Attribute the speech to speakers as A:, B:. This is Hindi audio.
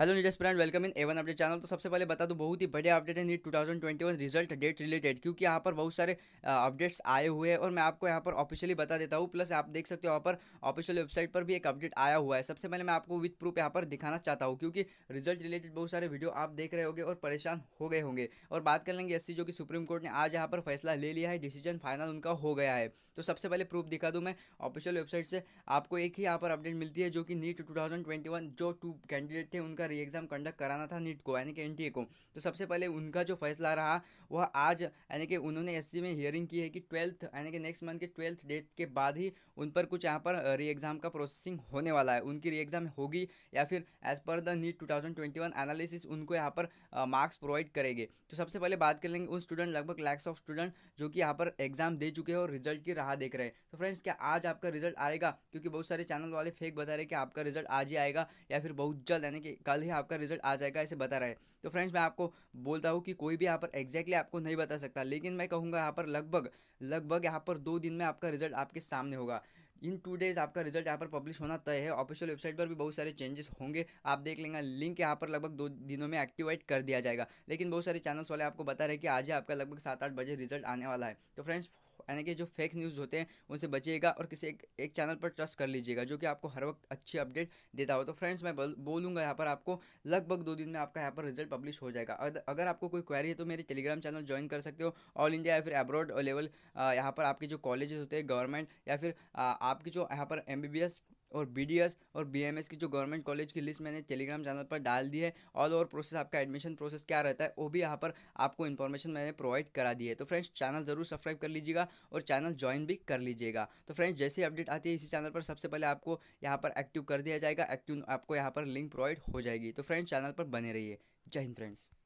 A: हेलो नीटेस friend welcome in Avon update channel तो सबसे पहले बता दूं बहुत ही बढ़िया अपडेट है नीट 2021 रिजल्ट डेट रिलेटेड क्योंकि यहाँ पर बहुत सारे अपडेट्स आए हुए हैं और मैं आपको यहाँ पर ऑफिशियली बता देता हूँ प्लस आप देख सकते हो यहाँ पर ऑफिशियल वेबसाइट पर भी एक अपडेट आया हुआ है सबसे पहले मैं आपको विथ प्रूफ यहाँ पर दिखाना चाहता हूँ क्योंकि रिजल्ट रिलेटेड बहुत सारे वीडियो आप देख रहे होगे और परेशान हो गए होंगे और बात कर लेंगे एस जो कि सुप्रीम कोर्ट ने आज यहाँ पर फैसला ले लिया है डिसीजन फाइनल उनका हो गया है तो सबसे पहले प्रूफ दिखा दूँ मैं ऑफिशियल वेबसाइट से आपको एक ही यहाँ पर अपडेट मिलती है जो कि नीट टू जो टू कैंडिडेट थे उनका री एग्ज़ाम कंडक्ट कराना था नीट को यानी कि एन को तो सबसे पहले उनका जो फैसला रहा वह आज यानी कि उन्होंने एस में हियरिंग की है कि ट्वेल्थ यानी कि नेक्स्ट मंथ के ट्वेल्थ डेट के बाद ही उन पर कुछ यहाँ पर री uh, एग्ज़ाम का प्रोसेसिंग होने वाला है उनकी री एग्ज़ाम होगी या फिर as per the NEET to analysis उनको यहाँ पर मार्क्स uh, प्रोवाइड करेंगे तो सबसे पहले बात कर लेंगे उन स्टूडेंट लगभग लैक्स ऑफ स्टूडेंट जो कि यहाँ पर एग्ज़ाम दे चुके हैं और रिजल्ट की राह देख रहे हैं तो फ्रेंड्स क्या आज आपका रिजल्ट आएगा क्योंकि बहुत सारे चैनल वाले फेक बता रहे हैं कि आपका रिजल्ट आज ही आएगा या फिर बहुत जल्द यानी कि कल जल्द ही आपका रिजल्ट आ जाएगा ऐसे बता रहा है तो फ्रेंड्स मैं आपको बोलता हूँ कि कोई भी यहाँ पर एग्जैक्टली आपको नहीं बता सकता लेकिन मैं कहूँगा यहाँ पर लगभग लगभग यहाँ पर दो दिन में आपका रिजल्ट आपके सामने होगा इन टू डेज आपका रिजल्ट यहाँ पर पब्लिश होना तय है ऑफिशियल वेबसाइट पर भी बहुत सारे चेंजेस होंगे आप देख लेंगे लिंक यहाँ पर लगभग दो दिनों में एक्टिवेट कर दिया जाएगा लेकिन बहुत सारे चैनल्स वाले आपको बता रहे हैं कि आज ही आपका लगभग सात आठ बजे रिजल्ट आने वाला है तो फ्रेंड्स यानी कि जो फेक न्यूज़ होते हैं उनसे बचिएगा और किसी एक, एक चैनल पर ट्रस्ट कर लीजिएगा जो कि आपको हर वक्त अच्छी अपडेट देता हो तो फ्रेंड्स मैं बोलूँगा यहाँ पर आपको लगभग दो दिन में आपका यहाँ पर रिजल्ट पब्लिश हो जाएगा अगर आपको कोई क्वेरी है तो मेरे टेलीग्राम चैनल ज्वाइन कर सकते हो ऑल इंडिया या फिर अब्रॉड लेवल यहाँ पर आपके जो कॉलेजेस होते हैं गवर्नमेंट या फिर आपकी जो यहाँ पर एम और बी और बी की जो गवर्नमेंट कॉलेज की लिस्ट मैंने टेलीग्राम चैनल पर डाल दी है ऑल ओवर प्रोसेस आपका एडमिशन प्रोसेस क्या रहता है वो भी यहाँ पर आपको इन्फॉर्मेशन मैंने प्रोवाइड करा दी है तो फ्रेंड्स चैनल ज़रूर सब्सक्राइब कर लीजिएगा और चैनल ज्वाइन भी कर लीजिएगा तो फ्रेंड्स जैसे अपडेट आती है इसी चैनल पर सबसे पहले आपको यहाँ पर एक्टिव कर दिया जाएगा एक्टिव आपको यहाँ पर लिंक प्रोवाइड हो जाएगी तो फ्रेंड्स चैनल पर बने रहिए जय हिंद फ्रेंड्स